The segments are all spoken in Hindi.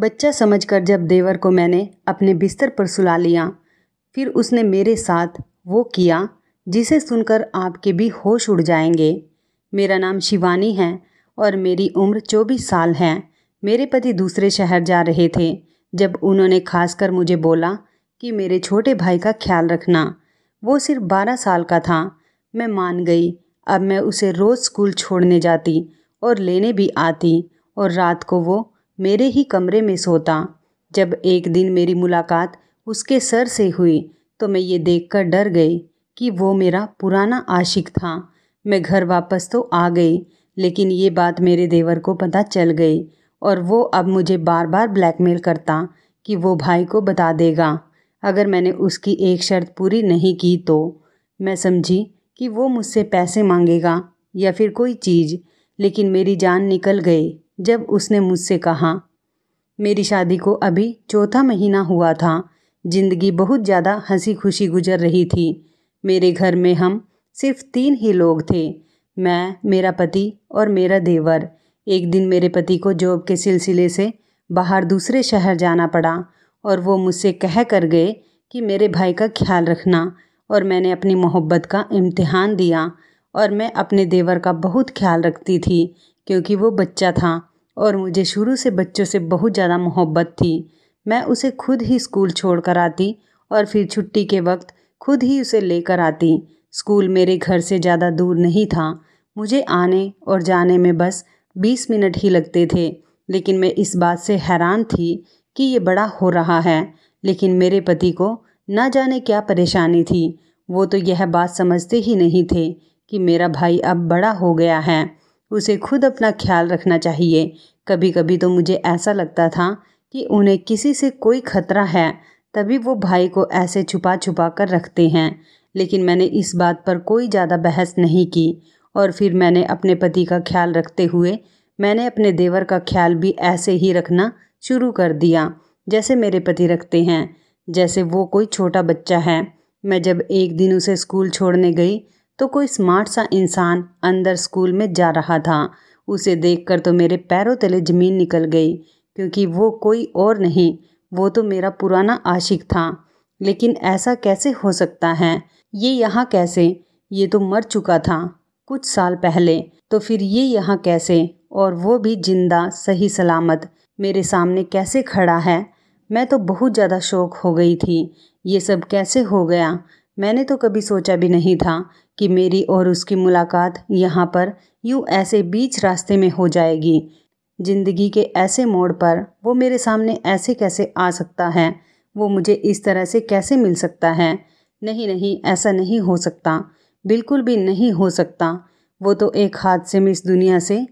बच्चा समझकर जब देवर को मैंने अपने बिस्तर पर सुला लिया फिर उसने मेरे साथ वो किया जिसे सुनकर आपके भी होश उड़ जाएंगे मेरा नाम शिवानी है और मेरी उम्र चौबीस साल है मेरे पति दूसरे शहर जा रहे थे जब उन्होंने खासकर मुझे बोला कि मेरे छोटे भाई का ख्याल रखना वो सिर्फ बारह साल का था मैं मान गई अब मैं उसे रोज़ स्कूल छोड़ने जाती और लेने भी आती और रात को वो मेरे ही कमरे में सोता जब एक दिन मेरी मुलाकात उसके सर से हुई तो मैं ये देखकर डर गई कि वो मेरा पुराना आशिक था मैं घर वापस तो आ गई लेकिन ये बात मेरे देवर को पता चल गई और वो अब मुझे बार बार ब्लैकमेल करता कि वो भाई को बता देगा अगर मैंने उसकी एक शर्त पूरी नहीं की तो मैं समझी कि वो मुझसे पैसे मांगेगा या फिर कोई चीज़ लेकिन मेरी जान निकल गई जब उसने मुझसे कहा मेरी शादी को अभी चौथा महीना हुआ था जिंदगी बहुत ज़्यादा हंसी खुशी गुजर रही थी मेरे घर में हम सिर्फ तीन ही लोग थे मैं मेरा पति और मेरा देवर एक दिन मेरे पति को जॉब के सिलसिले से बाहर दूसरे शहर जाना पड़ा और वो मुझसे कह कर गए कि मेरे भाई का ख्याल रखना और मैंने अपनी मोहब्बत का इम्तिहान दिया और मैं अपने देवर का बहुत ख्याल रखती थी क्योंकि वो बच्चा था और मुझे शुरू से बच्चों से बहुत ज़्यादा मोहब्बत थी मैं उसे खुद ही स्कूल छोड़ कर आती और फिर छुट्टी के वक्त खुद ही उसे लेकर आती स्कूल मेरे घर से ज़्यादा दूर नहीं था मुझे आने और जाने में बस बीस मिनट ही लगते थे लेकिन मैं इस बात से हैरान थी कि ये बड़ा हो रहा है लेकिन मेरे पति को ना जाने क्या परेशानी थी वो तो यह बात समझते ही नहीं थे कि मेरा भाई अब बड़ा हो गया है उसे खुद अपना ख्याल रखना चाहिए कभी कभी तो मुझे ऐसा लगता था कि उन्हें किसी से कोई खतरा है तभी वो भाई को ऐसे छुपा छुपा कर रखते हैं लेकिन मैंने इस बात पर कोई ज़्यादा बहस नहीं की और फिर मैंने अपने पति का ख्याल रखते हुए मैंने अपने देवर का ख्याल भी ऐसे ही रखना शुरू कर दिया जैसे मेरे पति रखते हैं जैसे वो कोई छोटा बच्चा है मैं जब एक दिन उसे स्कूल छोड़ने गई तो कोई स्मार्ट सा इंसान अंदर स्कूल में जा रहा था उसे देखकर तो मेरे पैरों तले ज़मीन निकल गई क्योंकि वो कोई और नहीं वो तो मेरा पुराना आशिक था लेकिन ऐसा कैसे हो सकता है ये यहाँ कैसे ये तो मर चुका था कुछ साल पहले तो फिर ये यहाँ कैसे और वो भी जिंदा सही सलामत मेरे सामने कैसे खड़ा है मैं तो बहुत ज़्यादा शौक हो गई थी ये सब कैसे हो गया मैंने तो कभी सोचा भी नहीं था कि मेरी और उसकी मुलाकात यहाँ पर यूँ ऐसे बीच रास्ते में हो जाएगी ज़िंदगी के ऐसे मोड़ पर वो मेरे सामने ऐसे कैसे आ सकता है वो मुझे इस तरह से कैसे मिल सकता है नहीं नहीं ऐसा नहीं हो सकता बिल्कुल भी नहीं हो सकता वो तो एक हादसे में इस दुनिया से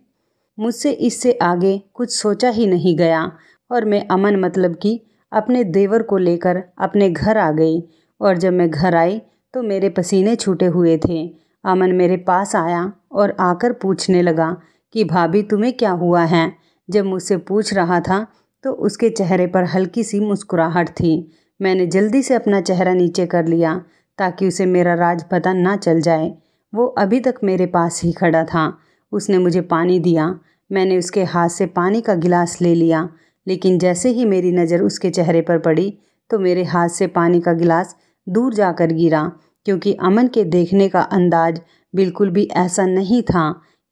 मुझसे इससे आगे कुछ सोचा ही नहीं गया और मैं अमन मतलब कि अपने देवर को लेकर अपने घर आ गई और जब मैं घर आई तो मेरे पसीने छूटे हुए थे अमन मेरे पास आया और आकर पूछने लगा कि भाभी तुम्हें क्या हुआ है जब मुझसे पूछ रहा था तो उसके चेहरे पर हल्की सी मुस्कुराहट थी मैंने जल्दी से अपना चेहरा नीचे कर लिया ताकि उसे मेरा राज पता ना चल जाए वो अभी तक मेरे पास ही खड़ा था उसने मुझे पानी दिया मैंने उसके हाथ से पानी का गिलास ले लिया लेकिन जैसे ही मेरी नज़र उसके चेहरे पर पड़ी तो मेरे हाथ से पानी का गिलास दूर जाकर गिरा क्योंकि अमन के देखने का अंदाज बिल्कुल भी ऐसा नहीं था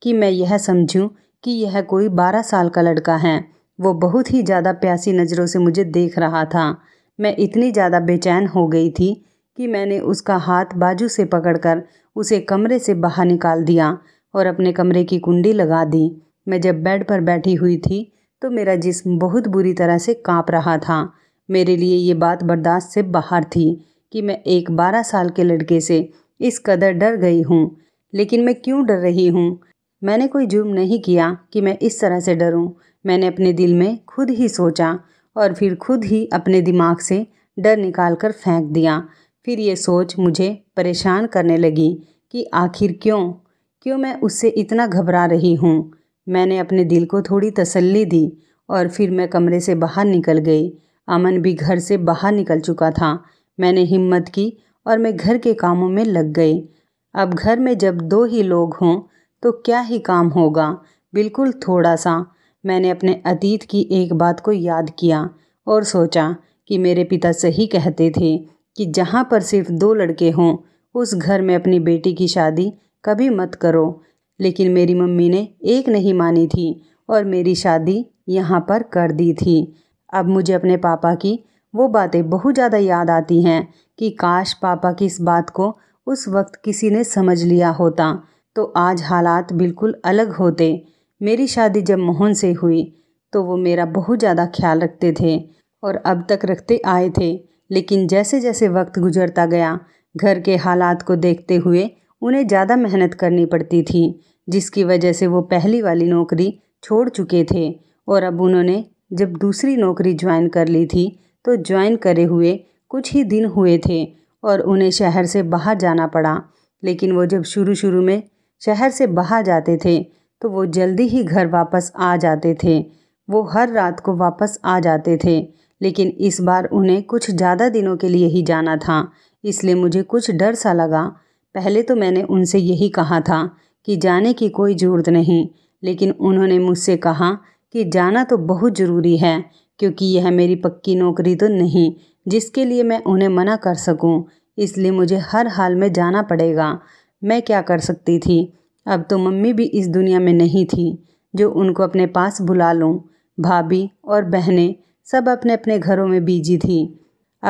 कि मैं यह समझूं कि यह कोई बारह साल का लड़का है वो बहुत ही ज़्यादा प्यासी नज़रों से मुझे देख रहा था मैं इतनी ज़्यादा बेचैन हो गई थी कि मैंने उसका हाथ बाजू से पकड़कर उसे कमरे से बाहर निकाल दिया और अपने कमरे की कुंडी लगा दी मैं जब बेड पर बैठी हुई थी तो मेरा जिस्म बहुत बुरी तरह से काँप रहा था मेरे लिए ये बात बर्दाश्त से बाहर थी कि मैं एक बारह साल के लड़के से इस कदर डर गई हूँ लेकिन मैं क्यों डर रही हूँ मैंने कोई जुर्म नहीं किया कि मैं इस तरह से डरूँ मैंने अपने दिल में खुद ही सोचा और फिर खुद ही अपने दिमाग से डर निकाल कर फेंक दिया फिर ये सोच मुझे परेशान करने लगी कि आखिर क्यों क्यों मैं उससे इतना घबरा रही हूँ मैंने अपने दिल को थोड़ी तसल्ली दी और फिर मैं कमरे से बाहर निकल गई अमन भी घर से बाहर निकल चुका था मैंने हिम्मत की और मैं घर के कामों में लग गई अब घर में जब दो ही लोग हों तो क्या ही काम होगा बिल्कुल थोड़ा सा मैंने अपने अतीत की एक बात को याद किया और सोचा कि मेरे पिता सही कहते थे कि जहाँ पर सिर्फ दो लड़के हों उस घर में अपनी बेटी की शादी कभी मत करो लेकिन मेरी मम्मी ने एक नहीं मानी थी और मेरी शादी यहाँ पर कर दी थी अब मुझे अपने पापा की वो बातें बहुत ज़्यादा याद आती हैं कि काश पापा की इस बात को उस वक्त किसी ने समझ लिया होता तो आज हालात बिल्कुल अलग होते मेरी शादी जब मोहन से हुई तो वो मेरा बहुत ज़्यादा ख्याल रखते थे और अब तक रखते आए थे लेकिन जैसे जैसे वक्त गुजरता गया घर के हालात को देखते हुए उन्हें ज़्यादा मेहनत करनी पड़ती थी जिसकी वजह से वो पहली वाली नौकरी छोड़ चुके थे और अब उन्होंने जब दूसरी नौकरी ज्वाइन कर ली थी तो ज्वाइन करे हुए कुछ ही दिन हुए थे और उन्हें शहर से बाहर जाना पड़ा लेकिन वो जब शुरू शुरू में शहर से बाहर जाते थे तो वो जल्दी ही घर वापस आ जाते थे वो हर रात को वापस आ जाते थे लेकिन इस बार उन्हें कुछ ज़्यादा दिनों के लिए ही जाना था इसलिए मुझे कुछ डर सा लगा पहले तो मैंने उनसे यही कहा था कि जाने की कोई ज़रूरत नहीं लेकिन उन्होंने मुझसे कहा कि जाना तो बहुत ज़रूरी है क्योंकि यह मेरी पक्की नौकरी तो नहीं जिसके लिए मैं उन्हें मना कर सकूँ इसलिए मुझे हर हाल में जाना पड़ेगा मैं क्या कर सकती थी अब तो मम्मी भी इस दुनिया में नहीं थी जो उनको अपने पास बुला लूँ भाभी और बहनें सब अपने अपने घरों में बीजी थी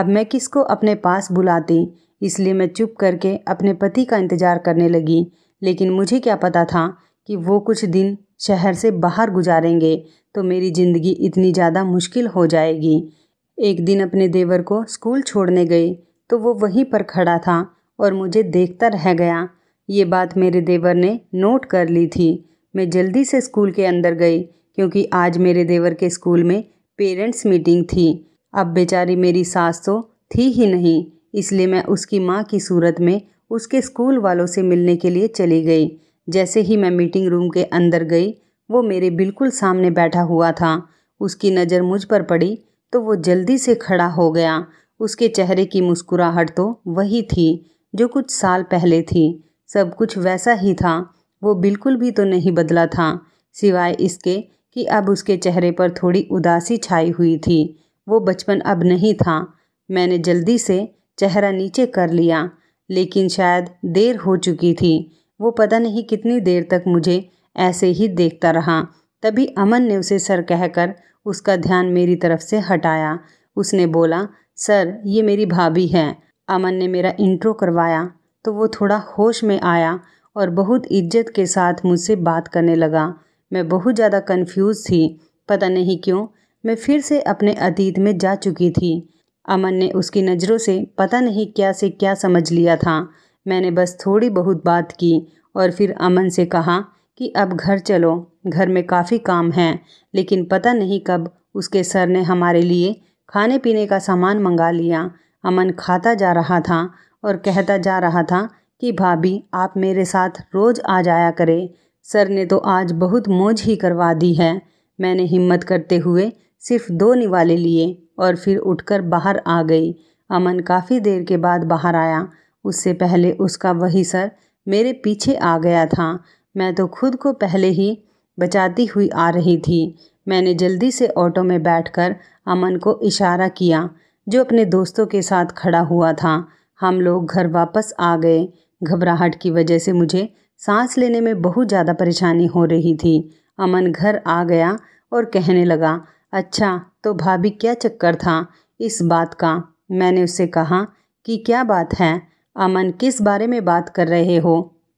अब मैं किसको अपने पास बुलाती इसलिए मैं चुप करके अपने पति का इंतज़ार करने लगी लेकिन मुझे क्या पता था कि वो कुछ दिन शहर से बाहर गुजारेंगे तो मेरी ज़िंदगी इतनी ज़्यादा मुश्किल हो जाएगी एक दिन अपने देवर को स्कूल छोड़ने गई तो वो वहीं पर खड़ा था और मुझे देखता रह गया ये बात मेरे देवर ने नोट कर ली थी मैं जल्दी से स्कूल के अंदर गई क्योंकि आज मेरे देवर के स्कूल में पेरेंट्स मीटिंग थी अब बेचारी मेरी सास तो थी ही नहीं इसलिए मैं उसकी माँ की सूरत में उसके स्कूल वालों से मिलने के लिए चली गई जैसे ही मैं मीटिंग रूम के अंदर गई वो मेरे बिल्कुल सामने बैठा हुआ था उसकी नज़र मुझ पर पड़ी तो वो जल्दी से खड़ा हो गया उसके चेहरे की मुस्कुराहट तो वही थी जो कुछ साल पहले थी सब कुछ वैसा ही था वो बिल्कुल भी तो नहीं बदला था सिवाय इसके कि अब उसके चेहरे पर थोड़ी उदासी छाई हुई थी वो बचपन अब नहीं था मैंने जल्दी से चेहरा नीचे कर लिया लेकिन शायद देर हो चुकी थी वो पता नहीं कितनी देर तक मुझे ऐसे ही देखता रहा तभी अमन ने उसे सर कहकर उसका ध्यान मेरी तरफ से हटाया उसने बोला सर ये मेरी भाभी है अमन ने मेरा इंट्रो करवाया तो वो थोड़ा होश में आया और बहुत इज्जत के साथ मुझसे बात करने लगा मैं बहुत ज़्यादा कंफ्यूज थी पता नहीं क्यों मैं फिर से अपने अतीत में जा चुकी थी अमन ने उसकी नज़रों से पता नहीं क्या से क्या समझ लिया था मैंने बस थोड़ी बहुत बात की और फिर अमन से कहा कि अब घर चलो घर में काफ़ी काम है लेकिन पता नहीं कब उसके सर ने हमारे लिए खाने पीने का सामान मंगा लिया अमन खाता जा रहा था और कहता जा रहा था कि भाभी आप मेरे साथ रोज़ आ जाया करें सर ने तो आज बहुत मौज ही करवा दी है मैंने हिम्मत करते हुए सिर्फ दो निवाले लिए और फिर उठकर बाहर आ गई अमन काफ़ी देर के बाद बाहर आया उससे पहले उसका वही सर मेरे पीछे आ गया था मैं तो खुद को पहले ही बचाती हुई आ रही थी मैंने जल्दी से ऑटो में बैठकर अमन को इशारा किया जो अपने दोस्तों के साथ खड़ा हुआ था हम लोग घर वापस आ गए घबराहट की वजह से मुझे सांस लेने में बहुत ज़्यादा परेशानी हो रही थी अमन घर आ गया और कहने लगा अच्छा तो भाभी क्या चक्कर था इस बात का मैंने उससे कहा कि क्या बात है अमन किस बारे में बात कर रहे हो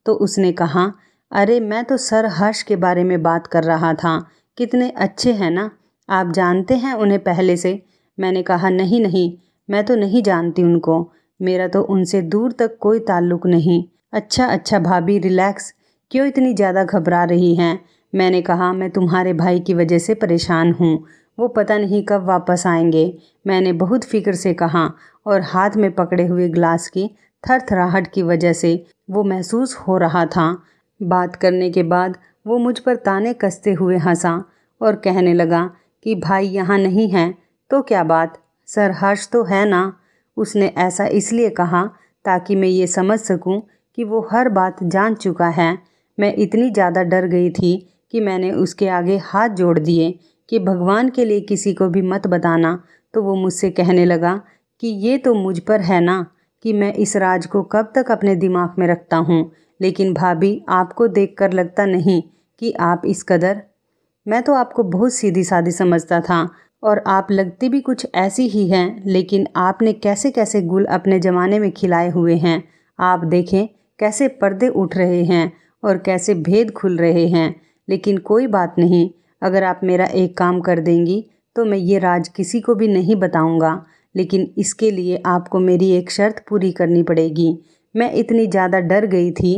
तो उसने कहा अरे मैं तो सरहर्ष के बारे में बात कर रहा था कितने अच्छे हैं ना आप जानते हैं उन्हें पहले से मैंने कहा नहीं नहीं मैं तो नहीं जानती उनको मेरा तो उनसे दूर तक कोई ताल्लुक नहीं अच्छा अच्छा भाभी रिलैक्स क्यों इतनी ज़्यादा घबरा रही हैं मैंने कहा मैं तुम्हारे भाई की वजह से परेशान हूँ वो पता नहीं कब वापस आएंगे मैंने बहुत फिक्र से कहा और हाथ में पकड़े हुए ग्लास की थरथराहट की वजह से वो महसूस हो रहा था बात करने के बाद वो मुझ पर ताने कसते हुए हंसा और कहने लगा कि भाई यहाँ नहीं है तो क्या बात सर हर्ष तो है ना उसने ऐसा इसलिए कहा ताकि मैं ये समझ सकूं कि वो हर बात जान चुका है मैं इतनी ज़्यादा डर गई थी कि मैंने उसके आगे हाथ जोड़ दिए कि भगवान के लिए किसी को भी मत बताना तो वो मुझसे कहने लगा कि ये तो मुझ पर है ना कि मैं इस राज को कब तक अपने दिमाग में रखता हूँ लेकिन भाभी आपको देखकर लगता नहीं कि आप इस कदर मैं तो आपको बहुत सीधी सादी समझता था और आप लगती भी कुछ ऐसी ही हैं लेकिन आपने कैसे कैसे गुल अपने ज़माने में खिलाए हुए हैं आप देखें कैसे पर्दे उठ रहे हैं और कैसे भेद खुल रहे हैं लेकिन कोई बात नहीं अगर आप मेरा एक काम कर देंगी तो मैं ये राज किसी को भी नहीं बताऊंगा लेकिन इसके लिए आपको मेरी एक शर्त पूरी करनी पड़ेगी मैं इतनी ज़्यादा डर गई थी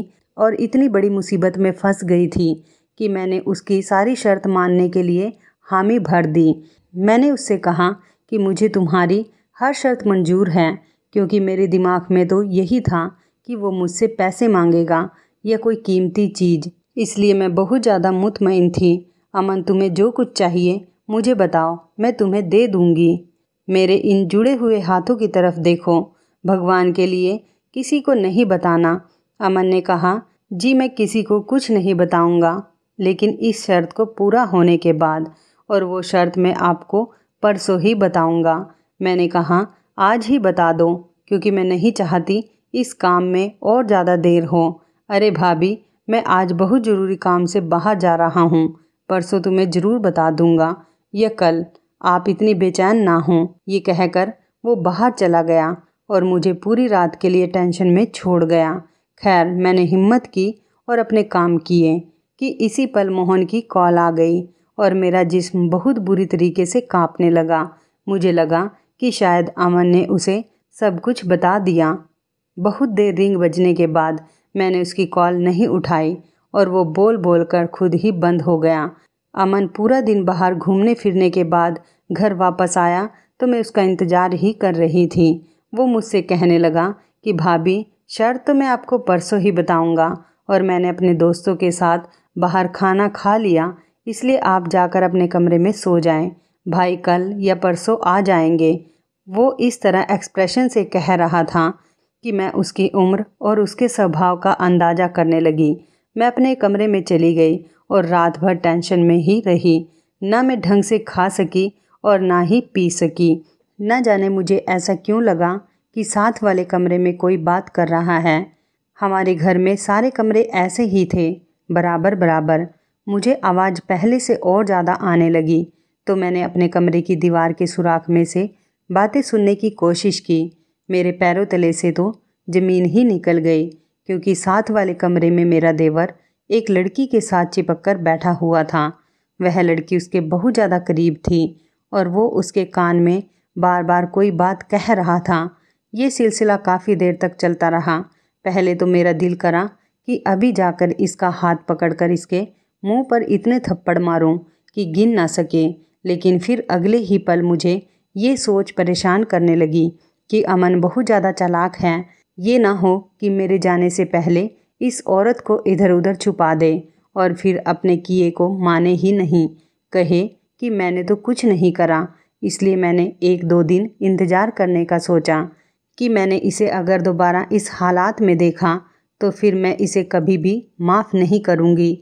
और इतनी बड़ी मुसीबत में फंस गई थी कि मैंने उसकी सारी शर्त मानने के लिए हामी भर दी मैंने उससे कहा कि मुझे तुम्हारी हर शर्त मंजूर है क्योंकि मेरे दिमाग में तो यही था कि वो मुझसे पैसे मांगेगा या कोई कीमती चीज़ इसलिए मैं बहुत ज़्यादा मुतमिन थी अमन तुम्हें जो कुछ चाहिए मुझे बताओ मैं तुम्हें दे दूँगी मेरे इन जुड़े हुए हाथों की तरफ देखो भगवान के लिए किसी को नहीं बताना अमन ने कहा जी मैं किसी को कुछ नहीं बताऊंगा लेकिन इस शर्त को पूरा होने के बाद और वो शर्त मैं आपको परसों ही बताऊंगा मैंने कहा आज ही बता दो क्योंकि मैं नहीं चाहती इस काम में और ज़्यादा देर हो अरे भाभी मैं आज बहुत ज़रूरी काम से बाहर जा रहा हूँ परसों तुम्हें ज़रूर बता दूँगा यह कल आप इतनी बेचैन ना हों ये कहकर वो बाहर चला गया और मुझे पूरी रात के लिए टेंशन में छोड़ गया खैर मैंने हिम्मत की और अपने काम किए कि इसी पल मोहन की कॉल आ गई और मेरा जिस्म बहुत बुरी तरीके से कांपने लगा मुझे लगा कि शायद अमन ने उसे सब कुछ बता दिया बहुत देर रिंग बजने के बाद मैंने उसकी कॉल नहीं उठाई और वो बोल बोल कर खुद ही बंद हो गया अमन पूरा दिन बाहर घूमने फिरने के बाद घर वापस आया तो मैं उसका इंतज़ार ही कर रही थी वो मुझसे कहने लगा कि भाभी शर्त तो मैं आपको परसों ही बताऊंगा और मैंने अपने दोस्तों के साथ बाहर खाना खा लिया इसलिए आप जाकर अपने कमरे में सो जाएं भाई कल या परसों आ जाएंगे वो इस तरह एक्सप्रेशन से कह रहा था कि मैं उसकी उम्र और उसके स्वभाव का अंदाज़ा करने लगी मैं अपने कमरे में चली गई और रात भर टेंशन में ही रही ना मैं ढंग से खा सकी और ना ही पी सकी न जाने मुझे ऐसा क्यों लगा कि साथ वाले कमरे में कोई बात कर रहा है हमारे घर में सारे कमरे ऐसे ही थे बराबर बराबर मुझे आवाज़ पहले से और ज़्यादा आने लगी तो मैंने अपने कमरे की दीवार के सुराख में से बातें सुनने की कोशिश की मेरे पैरों तले से तो ज़मीन ही निकल गई क्योंकि साथ वाले कमरे में मेरा देवर एक लड़की के साथ चिपक कर बैठा हुआ था वह लड़की उसके बहुत ज़्यादा करीब थी और वो उसके कान में बार बार कोई बात कह रहा था ये सिलसिला काफ़ी देर तक चलता रहा पहले तो मेरा दिल करा कि अभी जाकर इसका हाथ पकड़कर इसके मुंह पर इतने थप्पड़ मारूं कि गिन ना सके लेकिन फिर अगले ही पल मुझे ये सोच परेशान करने लगी कि अमन बहुत ज़्यादा चालाक है ये ना हो कि मेरे जाने से पहले इस औरत को इधर उधर छुपा दे और फिर अपने किए को माने ही नहीं कहे कि मैंने तो कुछ नहीं करा इसलिए मैंने एक दो दिन इंतज़ार करने का सोचा कि मैंने इसे अगर दोबारा इस हालात में देखा तो फिर मैं इसे कभी भी माफ़ नहीं करूँगी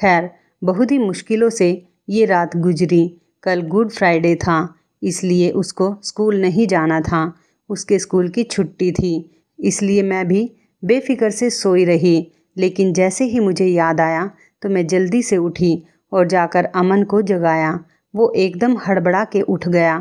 खैर बहुत ही मुश्किलों से ये रात गुजरी कल गुड फ्राइडे था इसलिए उसको स्कूल नहीं जाना था उसके स्कूल की छुट्टी थी इसलिए मैं भी बेफिक्र से सोई रही लेकिन जैसे ही मुझे याद आया तो मैं जल्दी से उठी और जाकर अमन को जगाया वो एकदम हड़बड़ा के उठ गया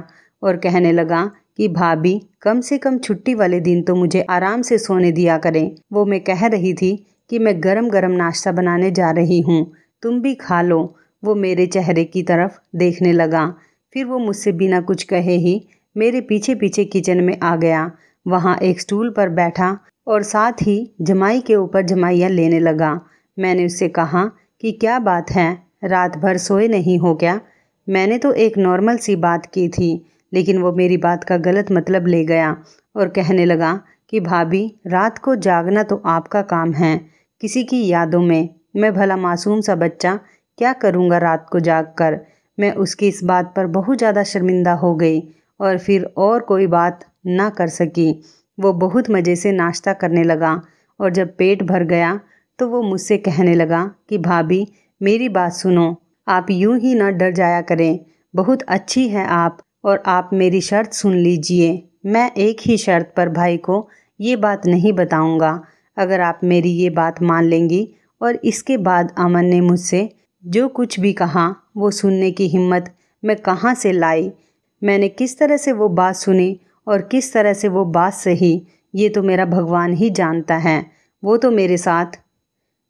और कहने लगा कि भाभी कम से कम छुट्टी वाले दिन तो मुझे आराम से सोने दिया करें वो मैं कह रही थी कि मैं गरम गरम नाश्ता बनाने जा रही हूँ तुम भी खा लो वो मेरे चेहरे की तरफ देखने लगा फिर वो मुझसे बिना कुछ कहे ही मेरे पीछे पीछे किचन में आ गया वहाँ एक स्टूल पर बैठा और साथ ही जमाई के ऊपर जमाइयाँ लेने लगा मैंने उससे कहा कि क्या बात है रात भर सोए नहीं हो क्या मैंने तो एक नॉर्मल सी बात की थी लेकिन वो मेरी बात का गलत मतलब ले गया और कहने लगा कि भाभी रात को जागना तो आपका काम है किसी की यादों में मैं भला मासूम सा बच्चा क्या करूँगा रात को जाग कर मैं उसकी इस बात पर बहुत ज़्यादा शर्मिंदा हो गई और फिर और कोई बात ना कर सकी वो बहुत मज़े से नाश्ता करने लगा और जब पेट भर गया तो वो मुझसे कहने लगा कि भाभी मेरी बात सुनो आप यूं ही ना डर जाया करें बहुत अच्छी है आप और आप मेरी शर्त सुन लीजिए मैं एक ही शर्त पर भाई को ये बात नहीं बताऊंगा अगर आप मेरी ये बात मान लेंगी और इसके बाद अमन ने मुझसे जो कुछ भी कहा वो सुनने की हिम्मत मैं कहाँ से लाई मैंने किस तरह से वो बात सुनी और किस तरह से वो बात सही ये तो मेरा भगवान ही जानता है वो तो मेरे साथ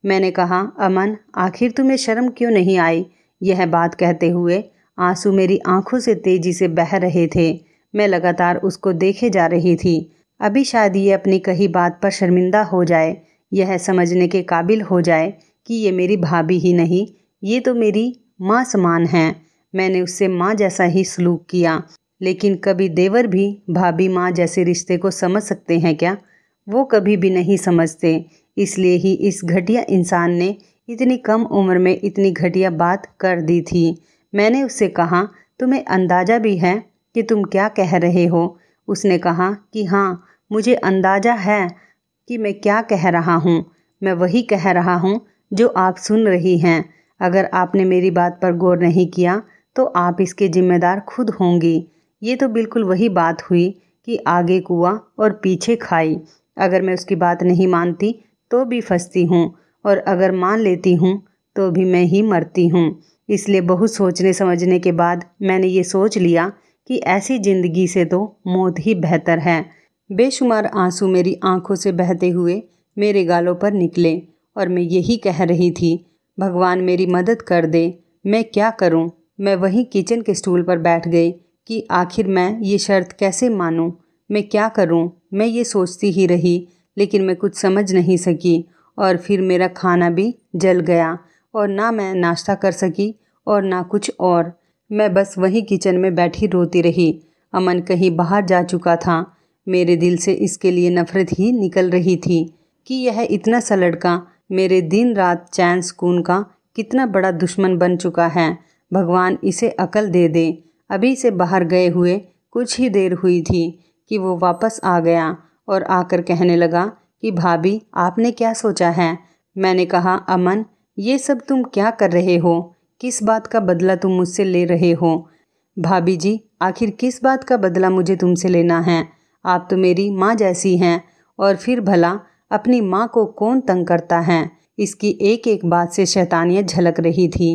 मैंने कहा अमन आखिर तुम्हें शर्म क्यों नहीं आई यह बात कहते हुए आंसू मेरी आंखों से तेजी से बह रहे थे मैं लगातार उसको देखे जा रही थी अभी शायद ये अपनी कही बात पर शर्मिंदा हो जाए यह समझने के काबिल हो जाए कि ये मेरी भाभी ही नहीं ये तो मेरी माँ समान है मैंने उससे माँ जैसा ही सलूक किया लेकिन कभी देवर भी भाभी माँ जैसे रिश्ते को समझ सकते हैं क्या वो कभी भी नहीं समझते इसलिए ही इस घटिया इंसान ने इतनी कम उम्र में इतनी घटिया बात कर दी थी मैंने उससे कहा तुम्हें अंदाज़ा भी है कि तुम क्या कह रहे हो उसने कहा कि हाँ मुझे अंदाज़ा है कि मैं क्या कह रहा हूँ मैं वही कह रहा हूँ जो आप सुन रही हैं अगर आपने मेरी बात पर गौर नहीं किया तो आप इसके जिम्मेदार खुद होंगी ये तो बिल्कुल वही बात हुई कि आगे कुआ और पीछे खाई अगर मैं उसकी बात नहीं मानती तो भी फंसती हूँ और अगर मान लेती हूँ तो भी मैं ही मरती हूँ इसलिए बहुत सोचने समझने के बाद मैंने ये सोच लिया कि ऐसी ज़िंदगी से तो मौत ही बेहतर है बेशुमार आंसू मेरी आंखों से बहते हुए मेरे गालों पर निकले और मैं यही कह रही थी भगवान मेरी मदद कर दे मैं क्या करूं? मैं वहीं किचन के स्टूल पर बैठ गई कि आखिर मैं ये शर्त कैसे मानूं? मैं क्या करूं? मैं ये सोचती ही रही लेकिन मैं कुछ समझ नहीं सकी और फिर मेरा खाना भी जल गया और ना मैं नाश्ता कर सकी और ना कुछ और मैं बस वहीं किचन में बैठी रोती रही अमन कहीं बाहर जा चुका था मेरे दिल से इसके लिए नफ़रत ही निकल रही थी कि यह इतना सा लड़का मेरे दिन रात चैन सुकून का कितना बड़ा दुश्मन बन चुका है भगवान इसे अकल दे दे अभी से बाहर गए हुए कुछ ही देर हुई थी कि वो वापस आ गया और आकर कहने लगा कि भाभी आपने क्या सोचा है मैंने कहा अमन ये सब तुम क्या कर रहे हो किस बात का बदला तुम मुझसे ले रहे हो भाभी जी आखिर किस बात का बदला मुझे तुमसे लेना है आप तो मेरी माँ जैसी हैं और फिर भला अपनी माँ को कौन तंग करता है इसकी एक एक बात से शैतानियत झलक रही थी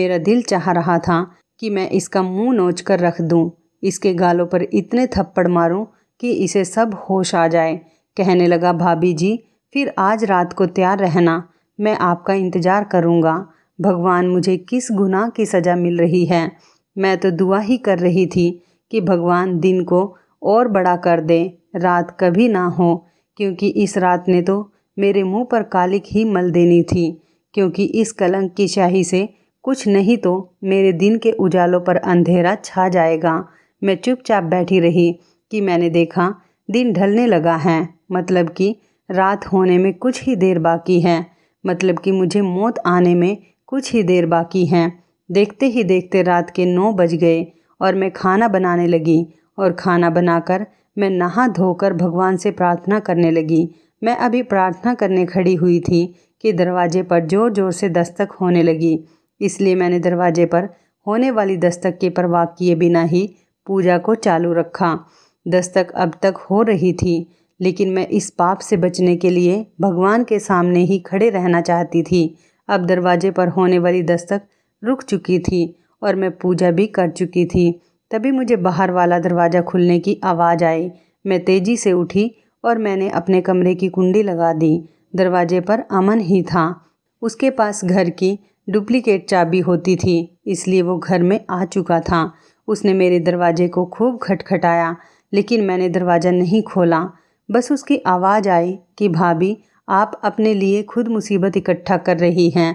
मेरा दिल चाह रहा था कि मैं इसका मुंह नोच कर रख दूं, इसके गालों पर इतने थप्पड़ मारूं कि इसे सब होश आ जाए कहने लगा भाभी जी फिर आज रात को तैयार रहना मैं आपका इंतज़ार करूँगा भगवान मुझे किस गुनाह की सज़ा मिल रही है मैं तो दुआ ही कर रही थी कि भगवान दिन को और बड़ा कर दे रात कभी ना हो क्योंकि इस रात ने तो मेरे मुंह पर कालिक ही मल देनी थी क्योंकि इस कलंक की शाही से कुछ नहीं तो मेरे दिन के उजालों पर अंधेरा छा जाएगा मैं चुपचाप बैठी रही कि मैंने देखा दिन ढलने लगा है मतलब कि रात होने में कुछ ही देर बाकी है मतलब कि मुझे मौत आने में कुछ ही देर बाकी है देखते ही देखते रात के नौ बज गए और मैं खाना बनाने लगी और खाना बनाकर मैं नहा धोकर भगवान से प्रार्थना करने लगी मैं अभी प्रार्थना करने खड़ी हुई थी कि दरवाजे पर ज़ोर ज़ोर से दस्तक होने लगी इसलिए मैंने दरवाजे पर होने वाली दस्तक की परवाह किए बिना ही पूजा को चालू रखा दस्तक अब तक हो रही थी लेकिन मैं इस पाप से बचने के लिए भगवान के सामने ही खड़े रहना चाहती थी अब दरवाजे पर होने वाली दस्तक रुक चुकी थी और मैं पूजा भी कर चुकी थी तभी मुझे बाहर वाला दरवाज़ा खुलने की आवाज़ आई मैं तेज़ी से उठी और मैंने अपने कमरे की कुंडी लगा दी दरवाजे पर अमन ही था उसके पास घर की डुप्लीकेट चाबी होती थी इसलिए वो घर में आ चुका था उसने मेरे दरवाजे को खूब खटखटाया लेकिन मैंने दरवाज़ा नहीं खोला बस उसकी आवाज़ आई कि भाभी आप अपने लिए खुद मुसीबत इकट्ठा कर रही हैं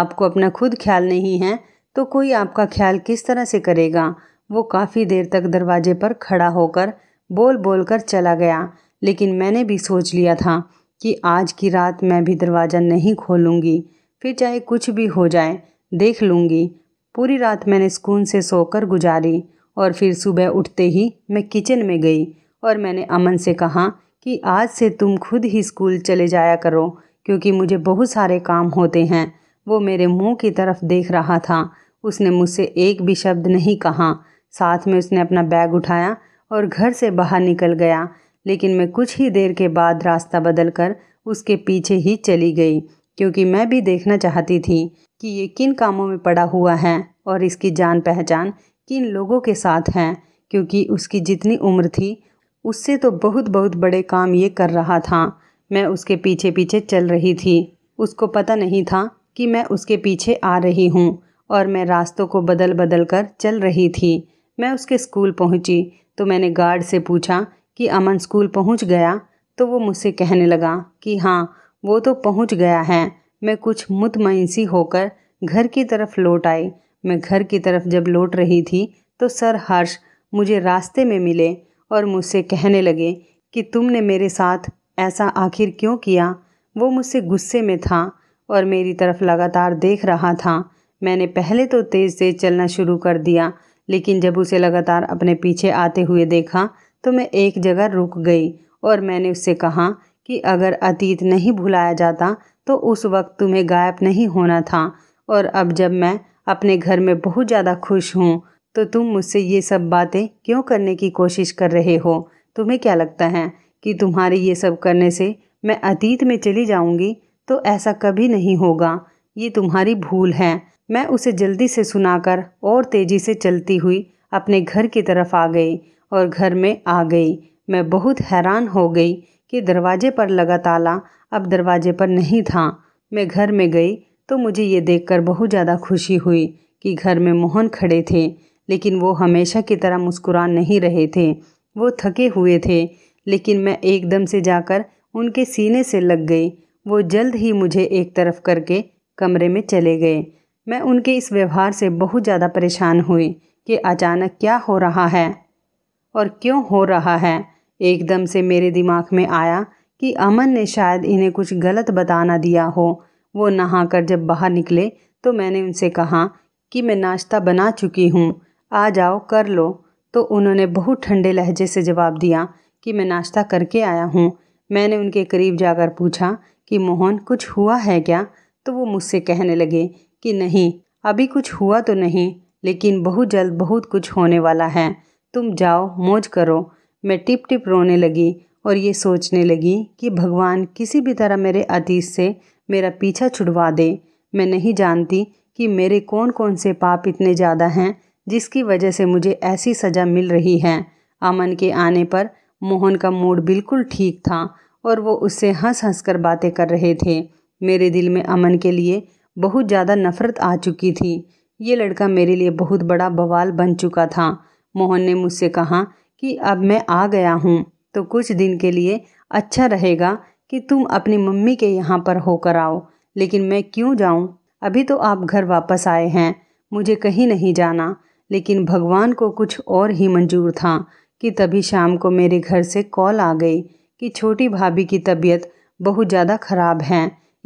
आपको अपना खुद ख्याल नहीं है तो कोई आपका ख्याल किस तरह से करेगा वो काफ़ी देर तक दरवाजे पर खड़ा होकर बोल बोल कर चला गया लेकिन मैंने भी सोच लिया था कि आज की रात मैं भी दरवाज़ा नहीं खोलूँगी फिर चाहे कुछ भी हो जाए देख लूँगी पूरी रात मैंने सुकून से सोकर गुजारी और फिर सुबह उठते ही मैं किचन में गई और मैंने अमन से कहा कि आज से तुम खुद ही स्कूल चले जाया करो क्योंकि मुझे बहुत सारे काम होते हैं वो मेरे मुंह की तरफ देख रहा था उसने मुझसे एक भी शब्द नहीं कहा साथ में उसने अपना बैग उठाया और घर से बाहर निकल गया लेकिन मैं कुछ ही देर के बाद रास्ता बदल कर उसके पीछे ही चली गई क्योंकि मैं भी देखना चाहती थी कि ये किन कामों में पड़ा हुआ है और इसकी जान पहचान किन लोगों के साथ है क्योंकि उसकी जितनी उम्र थी उससे तो बहुत बहुत बड़े काम ये कर रहा था मैं उसके पीछे पीछे चल रही थी उसको पता नहीं था कि मैं उसके पीछे आ रही हूँ और मैं रास्तों को बदल बदल कर चल रही थी मैं उसके स्कूल पहुँची तो मैंने गार्ड से पूछा कि अमन स्कूल पहुँच गया तो वो मुझसे कहने लगा कि हाँ वो तो पहुँच गया है मैं कुछ मुतमिन सी होकर घर की तरफ लौट आई मैं घर की तरफ जब लौट रही थी तो सर हर्ष मुझे रास्ते में मिले और मुझसे कहने लगे कि तुमने मेरे साथ ऐसा आखिर क्यों किया वो मुझसे गुस्से में था और मेरी तरफ लगातार देख रहा था मैंने पहले तो तेज़ तेज़ चलना शुरू कर दिया लेकिन जब उसे लगातार अपने पीछे आते हुए देखा तो मैं एक जगह रुक गई और मैंने उससे कहा कि अगर अतीत नहीं भुलाया जाता तो उस वक्त तुम्हें गायब नहीं होना था और अब जब मैं अपने घर में बहुत ज़्यादा खुश हूँ तो तुम मुझसे ये सब बातें क्यों करने की कोशिश कर रहे हो तुम्हें क्या लगता है कि तुम्हारे ये सब करने से मैं अतीत में चली जाऊंगी तो ऐसा कभी नहीं होगा ये तुम्हारी भूल है मैं उसे जल्दी से सुनाकर और तेज़ी से चलती हुई अपने घर की तरफ आ गई और घर में आ गई मैं बहुत हैरान हो गई कि दरवाजे पर लगा ताला अब दरवाजे पर नहीं था मैं घर में गई तो मुझे ये देखकर बहुत ज़्यादा खुशी हुई कि घर में मोहन खड़े थे लेकिन वो हमेशा की तरह मुस्कुरा नहीं रहे थे वो थके हुए थे लेकिन मैं एकदम से जाकर उनके सीने से लग गई वो जल्द ही मुझे एक तरफ करके कमरे में चले गए मैं उनके इस व्यवहार से बहुत ज़्यादा परेशान हुई कि अचानक क्या हो रहा है और क्यों हो रहा है एकदम से मेरे दिमाग में आया कि अमन ने शायद इन्हें कुछ गलत बताना दिया हो वो नहाकर जब बाहर निकले तो मैंने उनसे कहा कि मैं नाश्ता बना चुकी हूँ आ जाओ कर लो तो उन्होंने बहुत ठंडे लहजे से जवाब दिया कि मैं नाश्ता करके आया हूँ मैंने उनके करीब जाकर पूछा कि मोहन कुछ हुआ है क्या तो वो मुझसे कहने लगे कि नहीं अभी कुछ हुआ तो नहीं लेकिन बहुत जल्द बहुत कुछ होने वाला है तुम जाओ मौज करो मैं टिप टिप रोने लगी और ये सोचने लगी कि भगवान किसी भी तरह मेरे अतीत से मेरा पीछा छुड़वा दे मैं नहीं जानती कि मेरे कौन कौन से पाप इतने ज़्यादा हैं जिसकी वजह से मुझे ऐसी सज़ा मिल रही है अमन के आने पर मोहन का मूड बिल्कुल ठीक था और वो उससे हंस हंस कर बातें कर रहे थे मेरे दिल में अमन के लिए बहुत ज़्यादा नफ़रत आ चुकी थी ये लड़का मेरे लिए बहुत बड़ा बवाल बन चुका था मोहन ने मुझसे कहा कि अब मैं आ गया हूँ तो कुछ दिन के लिए अच्छा रहेगा कि तुम अपनी मम्मी के यहाँ पर होकर आओ लेकिन मैं क्यों जाऊँ अभी तो आप घर वापस आए हैं मुझे कहीं नहीं जाना लेकिन भगवान को कुछ और ही मंजूर था कि तभी शाम को मेरे घर से कॉल आ गई कि छोटी भाभी की तबीयत बहुत ज़्यादा ख़राब है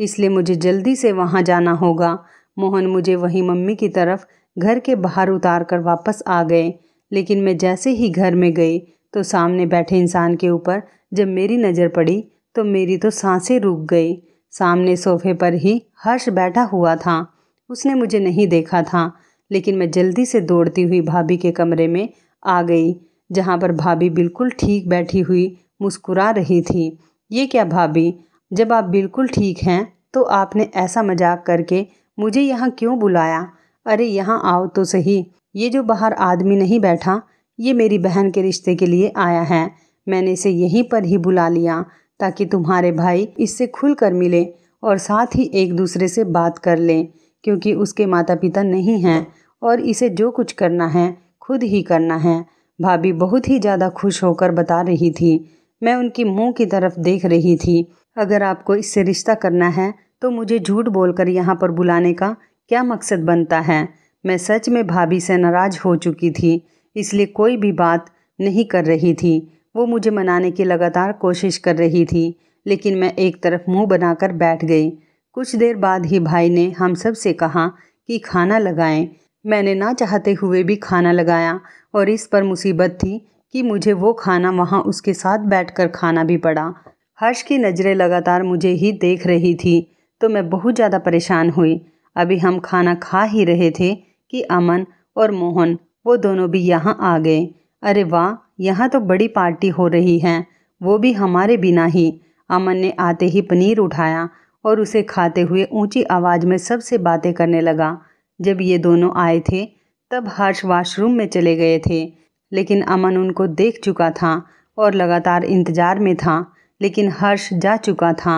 इसलिए मुझे जल्दी से वहाँ जाना होगा मोहन मुझे वहीं मम्मी की तरफ घर के बाहर उतार कर वापस आ गए लेकिन मैं जैसे ही घर में गई तो सामने बैठे इंसान के ऊपर जब मेरी नज़र पड़ी तो मेरी तो सांसें रुक गई सामने सोफे पर ही हर्ष बैठा हुआ था उसने मुझे नहीं देखा था लेकिन मैं जल्दी से दौड़ती हुई भाभी के कमरे में आ गई जहाँ पर भाभी बिल्कुल ठीक बैठी हुई मुस्कुरा रही थी ये क्या भाभी जब आप बिल्कुल ठीक हैं तो आपने ऐसा मजाक करके मुझे यहाँ क्यों बुलाया अरे यहाँ आओ तो सही ये जो बाहर आदमी नहीं बैठा ये मेरी बहन के रिश्ते के लिए आया है मैंने इसे यहीं पर ही बुला लिया ताकि तुम्हारे भाई इससे खुल कर मिले और साथ ही एक दूसरे से बात कर लें क्योंकि उसके माता पिता नहीं हैं और इसे जो कुछ करना है खुद ही करना है भाभी बहुत ही ज़्यादा खुश होकर बता रही थी मैं उनकी मुंह की तरफ देख रही थी अगर आपको इससे रिश्ता करना है तो मुझे झूठ बोलकर यहाँ पर बुलाने का क्या मकसद बनता है मैं सच में भाभी से नाराज़ हो चुकी थी इसलिए कोई भी बात नहीं कर रही थी वो मुझे मनाने की लगातार कोशिश कर रही थी लेकिन मैं एक तरफ मुंह बनाकर बैठ गई कुछ देर बाद ही भाई ने हम सब से कहा कि खाना लगाएं मैंने ना चाहते हुए भी खाना लगाया और इस पर मुसीबत थी कि मुझे वो खाना वहाँ उसके साथ बैठकर खाना भी पड़ा हर्ष की नज़रें लगातार मुझे ही देख रही थी तो मैं बहुत ज़्यादा परेशान हुई अभी हम खाना खा ही रहे थे कि अमन और मोहन वो दोनों भी यहाँ आ गए अरे वाह यहाँ तो बड़ी पार्टी हो रही है वो भी हमारे बिना ही अमन ने आते ही पनीर उठाया और उसे खाते हुए ऊंची आवाज़ में सबसे बातें करने लगा जब ये दोनों आए थे तब हर्ष वॉशरूम में चले गए थे लेकिन अमन उनको देख चुका था और लगातार इंतज़ार में था लेकिन हर्ष जा चुका था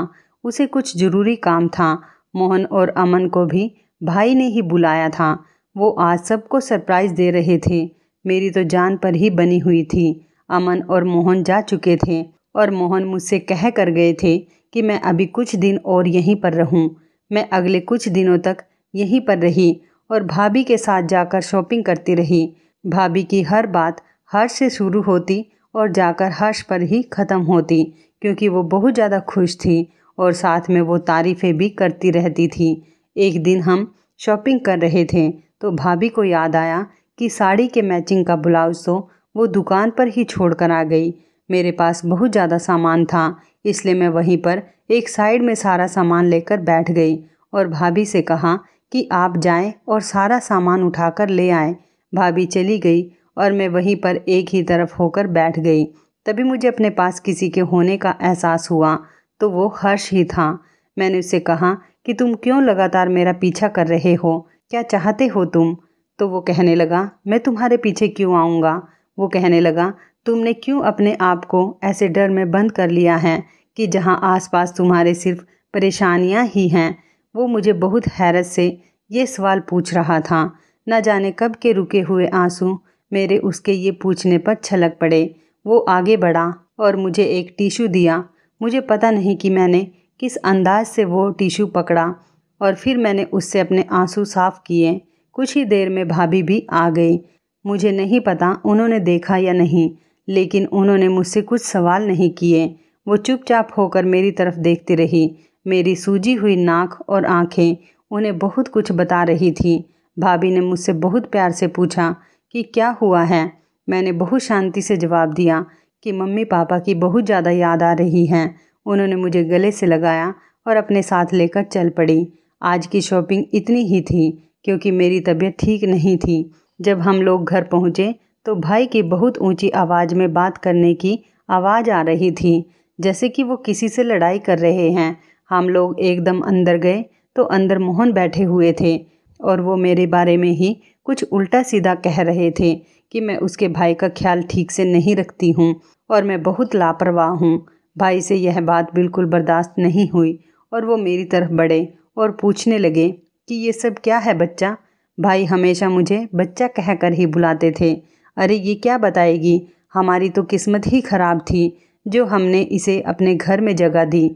उसे कुछ ज़रूरी काम था मोहन और अमन को भी भाई ने ही बुलाया था वो आज सबको सरप्राइज़ दे रहे थे मेरी तो जान पर ही बनी हुई थी अमन और मोहन जा चुके थे और मोहन मुझसे कह कर गए थे कि मैं अभी कुछ दिन और यहीं पर रहूं मैं अगले कुछ दिनों तक यहीं पर रही और भाभी के साथ जाकर शॉपिंग करती रही भाभी की हर बात हर्ष से शुरू होती और जाकर हर्ष पर ही ख़त्म होती क्योंकि वो बहुत ज़्यादा खुश थी और साथ में वो तारीफ़ें भी करती रहती थी एक दिन हम शॉपिंग कर रहे थे तो भाभी को याद आया कि साड़ी के मैचिंग का ब्लाउज़ तो वो दुकान पर ही छोड़ कर आ गई मेरे पास बहुत ज़्यादा सामान था इसलिए मैं वहीं पर एक साइड में सारा सामान लेकर बैठ गई और भाभी से कहा कि आप जाएं और सारा सामान उठाकर ले आएं भाभी चली गई और मैं वहीं पर एक ही तरफ होकर बैठ गई तभी मुझे अपने पास किसी के होने का एहसास हुआ तो वो हर्ष ही था मैंने उससे कहा कि तुम क्यों लगातार मेरा पीछा कर रहे हो क्या चाहते हो तुम तो वो कहने लगा मैं तुम्हारे पीछे क्यों आऊँगा वो कहने लगा तुमने क्यों अपने आप को ऐसे डर में बंद कर लिया है कि जहाँ आसपास तुम्हारे सिर्फ परेशानियाँ ही हैं वो मुझे बहुत हैरत से ये सवाल पूछ रहा था न जाने कब के रुके हुए आंसू मेरे उसके ये पूछने पर छलक पड़े वो आगे बढ़ा और मुझे एक टिशू दिया मुझे पता नहीं कि मैंने किस अंदाज से वो टिशू पकड़ा और फिर मैंने उससे अपने आंसू साफ किए कुछ ही देर में भाभी भी आ गई मुझे नहीं पता उन्होंने देखा या नहीं लेकिन उन्होंने मुझसे कुछ सवाल नहीं किए वो चुपचाप होकर मेरी तरफ देखती रही मेरी सूजी हुई नाक और आंखें उन्हें बहुत कुछ बता रही थी भाभी ने मुझसे बहुत प्यार से पूछा कि क्या हुआ है मैंने बहुत शांति से जवाब दिया कि मम्मी पापा की बहुत ज़्यादा याद आ रही है उन्होंने मुझे गले से लगाया और अपने साथ लेकर चल पड़ी आज की शॉपिंग इतनी ही थी क्योंकि मेरी तबीयत ठीक नहीं थी जब हम लोग घर पहुँचे तो भाई की बहुत ऊंची आवाज़ में बात करने की आवाज़ आ रही थी जैसे कि वो किसी से लड़ाई कर रहे हैं हम लोग एकदम अंदर गए तो अंदर मोहन बैठे हुए थे और वो मेरे बारे में ही कुछ उल्टा सीधा कह रहे थे कि मैं उसके भाई का ख्याल ठीक से नहीं रखती हूँ और मैं बहुत लापरवाह हूँ भाई से यह बात बिल्कुल बर्दाश्त नहीं हुई और वो मेरी तरफ बढ़े और पूछने लगे कि ये सब क्या है बच्चा भाई हमेशा मुझे बच्चा कहकर ही बुलाते थे अरे ये क्या बताएगी हमारी तो किस्मत ही खराब थी जो हमने इसे अपने घर में जगह दी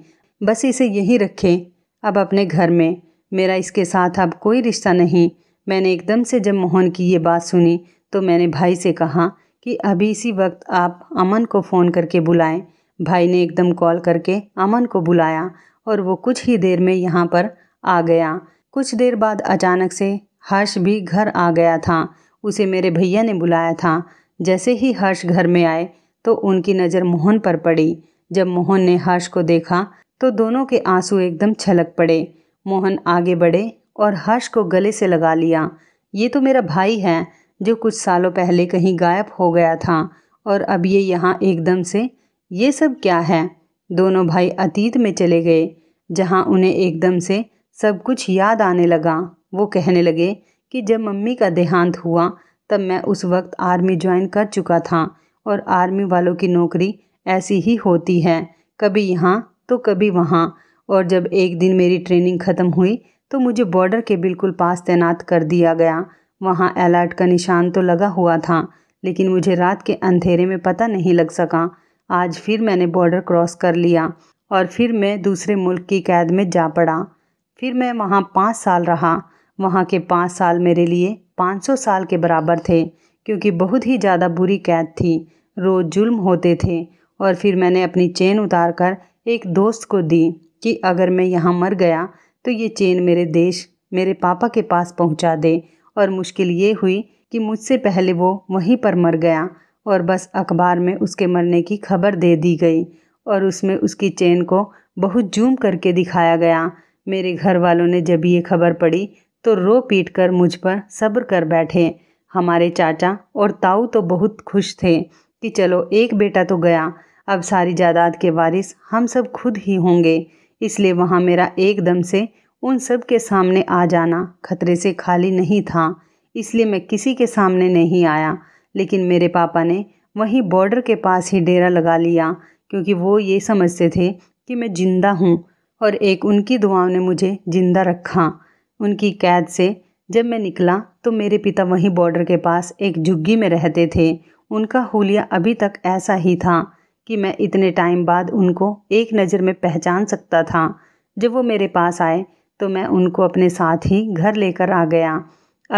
बस इसे यहीं रखें अब अपने घर में मेरा इसके साथ अब कोई रिश्ता नहीं मैंने एकदम से जब मोहन की ये बात सुनी तो मैंने भाई से कहा कि अभी इसी वक्त आप अमन को फ़ोन करके बुलाएं भाई ने एकदम कॉल करके अमन को बुलाया और वो कुछ ही देर में यहाँ पर आ गया कुछ देर बाद अचानक से हर्ष भी घर आ गया था उसे मेरे भैया ने बुलाया था जैसे ही हर्ष घर में आए तो उनकी नज़र मोहन पर पड़ी जब मोहन ने हर्ष को देखा तो दोनों के आंसू एकदम छलक पड़े मोहन आगे बढ़े और हर्ष को गले से लगा लिया ये तो मेरा भाई है जो कुछ सालों पहले कहीं गायब हो गया था और अब ये यहाँ एकदम से ये सब क्या है दोनों भाई अतीत में चले गए जहाँ उन्हें एकदम से सब कुछ याद आने लगा वो कहने लगे कि जब मम्मी का देहांत हुआ तब मैं उस वक्त आर्मी ज्वाइन कर चुका था और आर्मी वालों की नौकरी ऐसी ही होती है कभी यहाँ तो कभी वहाँ और जब एक दिन मेरी ट्रेनिंग ख़त्म हुई तो मुझे बॉर्डर के बिल्कुल पास तैनात कर दिया गया वहाँ अलर्ट का निशान तो लगा हुआ था लेकिन मुझे रात के अंधेरे में पता नहीं लग सका आज फिर मैंने बॉर्डर क्रॉस कर लिया और फिर मैं दूसरे मुल्क की कैद में जा पड़ा फिर मैं वहाँ पाँच साल रहा वहाँ के पाँच साल मेरे लिए पाँच सौ साल के बराबर थे क्योंकि बहुत ही ज़्यादा बुरी कैद थी रोज़ जुल्म होते थे और फिर मैंने अपनी चेन उतार कर एक दोस्त को दी कि अगर मैं यहाँ मर गया तो ये चेन मेरे देश मेरे पापा के पास पहुँचा दे और मुश्किल ये हुई कि मुझसे पहले वो वहीं पर मर गया और बस अखबार में उसके मरने की खबर दे दी गई और उसमें उसकी चेन को बहुत जूम करके दिखाया गया मेरे घर वालों ने जब ये खबर पढ़ी तो रो पीट कर मुझ पर सब्र कर बैठे हमारे चाचा और ताऊ तो बहुत खुश थे कि चलो एक बेटा तो गया अब सारी जायदाद के वारिस हम सब खुद ही होंगे इसलिए वहाँ मेरा एकदम से उन सब के सामने आ जाना खतरे से खाली नहीं था इसलिए मैं किसी के सामने नहीं आया लेकिन मेरे पापा ने वहीं बॉर्डर के पास ही डेरा लगा लिया क्योंकि वो ये समझते थे कि मैं ज़िंदा हूँ और एक उनकी दुआओं ने मुझे ज़िंदा रखा उनकी कैद से जब मैं निकला तो मेरे पिता वहीं बॉर्डर के पास एक झुग्गी में रहते थे उनका हुलिया अभी तक ऐसा ही था कि मैं इतने टाइम बाद उनको एक नज़र में पहचान सकता था जब वो मेरे पास आए तो मैं उनको अपने साथ ही घर लेकर आ गया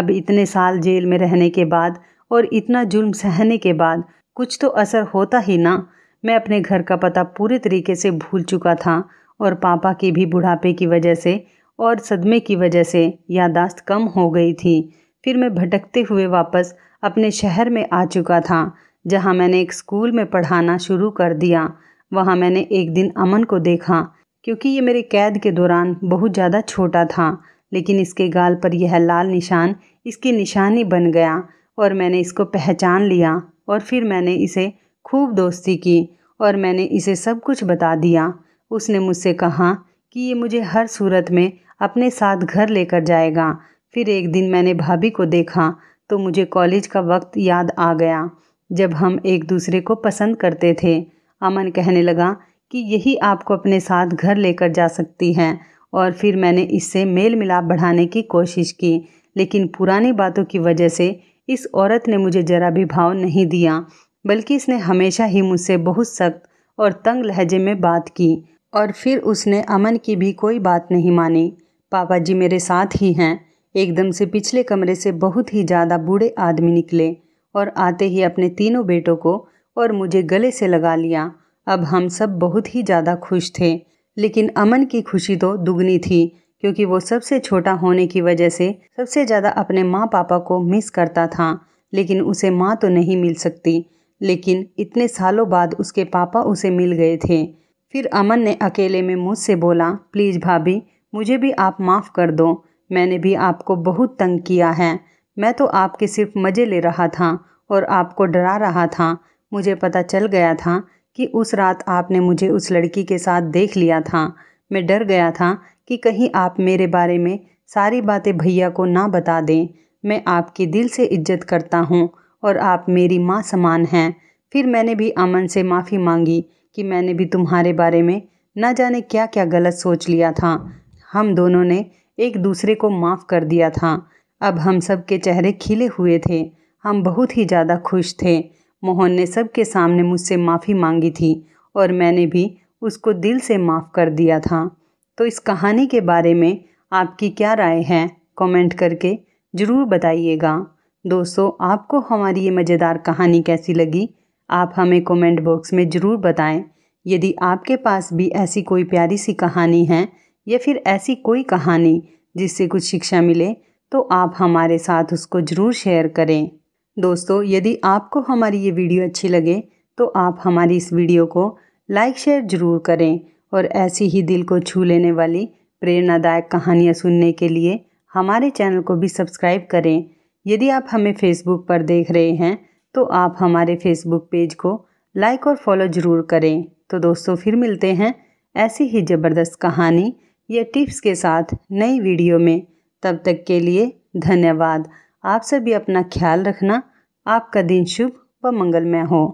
अब इतने साल जेल में रहने के बाद और इतना जुल्म सहने के बाद कुछ तो असर होता ही ना मैं अपने घर का पता पूरे तरीके से भूल चुका था और पापा की भी बुढ़ापे की वजह से और सदमे की वजह से यादाश्त कम हो गई थी फिर मैं भटकते हुए वापस अपने शहर में आ चुका था जहाँ मैंने एक स्कूल में पढ़ाना शुरू कर दिया वहाँ मैंने एक दिन अमन को देखा क्योंकि ये मेरे कैद के दौरान बहुत ज़्यादा छोटा था लेकिन इसके गाल पर यह लाल निशान इसकी निशानी बन गया और मैंने इसको पहचान लिया और फिर मैंने इसे खूब दोस्ती की और मैंने इसे सब कुछ बता दिया उसने मुझसे कहा कि ये मुझे हर सूरत में अपने साथ घर लेकर जाएगा फिर एक दिन मैंने भाभी को देखा तो मुझे कॉलेज का वक्त याद आ गया जब हम एक दूसरे को पसंद करते थे अमन कहने लगा कि यही आपको अपने साथ घर लेकर जा सकती हैं और फिर मैंने इससे मेल मिलाप बढ़ाने की कोशिश की लेकिन पुरानी बातों की वजह से इस औरत ने मुझे जरा भी भाव नहीं दिया बल्कि इसने हमेशा ही मुझसे बहुत सख्त और तंग लहजे में बात की और फिर उसने अमन की भी कोई बात नहीं मानी पापा जी मेरे साथ ही हैं एकदम से पिछले कमरे से बहुत ही ज़्यादा बूढ़े आदमी निकले और आते ही अपने तीनों बेटों को और मुझे गले से लगा लिया अब हम सब बहुत ही ज़्यादा खुश थे लेकिन अमन की खुशी तो दुगनी थी क्योंकि वो सबसे छोटा होने की वजह से सबसे ज़्यादा अपने माँ पापा को मिस करता था लेकिन उसे माँ तो नहीं मिल सकती लेकिन इतने सालों बाद उसके पापा उसे मिल गए थे फिर अमन ने अकेले में मुझसे बोला प्लीज़ भाभी मुझे भी आप माफ़ कर दो मैंने भी आपको बहुत तंग किया है मैं तो आपके सिर्फ मज़े ले रहा था और आपको डरा रहा था मुझे पता चल गया था कि उस रात आपने मुझे उस लड़की के साथ देख लिया था मैं डर गया था कि कहीं आप मेरे बारे में सारी बातें भैया को ना बता दें मैं आपकी दिल से इज्जत करता हूँ और आप मेरी माँ समान हैं फिर मैंने भी अमन से माफ़ी मांगी कि मैंने भी तुम्हारे बारे में ना जाने क्या क्या गलत सोच लिया था हम दोनों ने एक दूसरे को माफ़ कर दिया था अब हम सब के चेहरे खिले हुए थे हम बहुत ही ज़्यादा खुश थे मोहन ने सबके सामने मुझसे माफ़ी मांगी थी और मैंने भी उसको दिल से माफ़ कर दिया था तो इस कहानी के बारे में आपकी क्या राय है कमेंट करके ज़रूर बताइएगा दोस्तों आपको हमारी ये मज़ेदार कहानी कैसी लगी आप हमें कमेंट बॉक्स में ज़रूर बताएं यदि आपके पास भी ऐसी कोई प्यारी सी कहानी है या फिर ऐसी कोई कहानी जिससे कुछ शिक्षा मिले तो आप हमारे साथ उसको ज़रूर शेयर करें दोस्तों यदि आपको हमारी ये वीडियो अच्छी लगे तो आप हमारी इस वीडियो को लाइक शेयर ज़रूर करें और ऐसी ही दिल को छू लेने वाली प्रेरणादायक कहानियाँ सुनने के लिए हमारे चैनल को भी सब्सक्राइब करें यदि आप हमें फेसबुक पर देख रहे हैं तो आप हमारे फेसबुक पेज को लाइक और फॉलो ज़रूर करें तो दोस्तों फिर मिलते हैं ऐसी ही ज़बरदस्त कहानी या टिप्स के साथ नई वीडियो में तब तक के लिए धन्यवाद आप सभी अपना ख्याल रखना आपका दिन शुभ व मंगलमय हो